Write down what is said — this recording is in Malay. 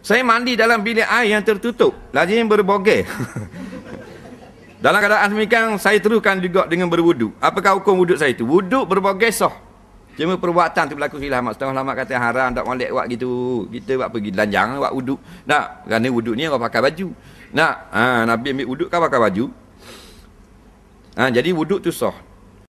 Saya mandi dalam bilik air yang tertutup. Lazim berbogel. dalam keadaan demikian, saya teruskan juga dengan berwudu. Apakah hukum wudu saya itu? Wudu berbogel soh. Cuma perbuatan tu berlaku silam. Mak setengah lama kata haram tak boleh buat gitu. Kita buat pergi lanjang buat wuduk. Nak, kerana wuduk ni orang pakai baju. Nak, ha, Nabi ambil wuduk, kan pakai baju. Ha, jadi wuduk tu soh.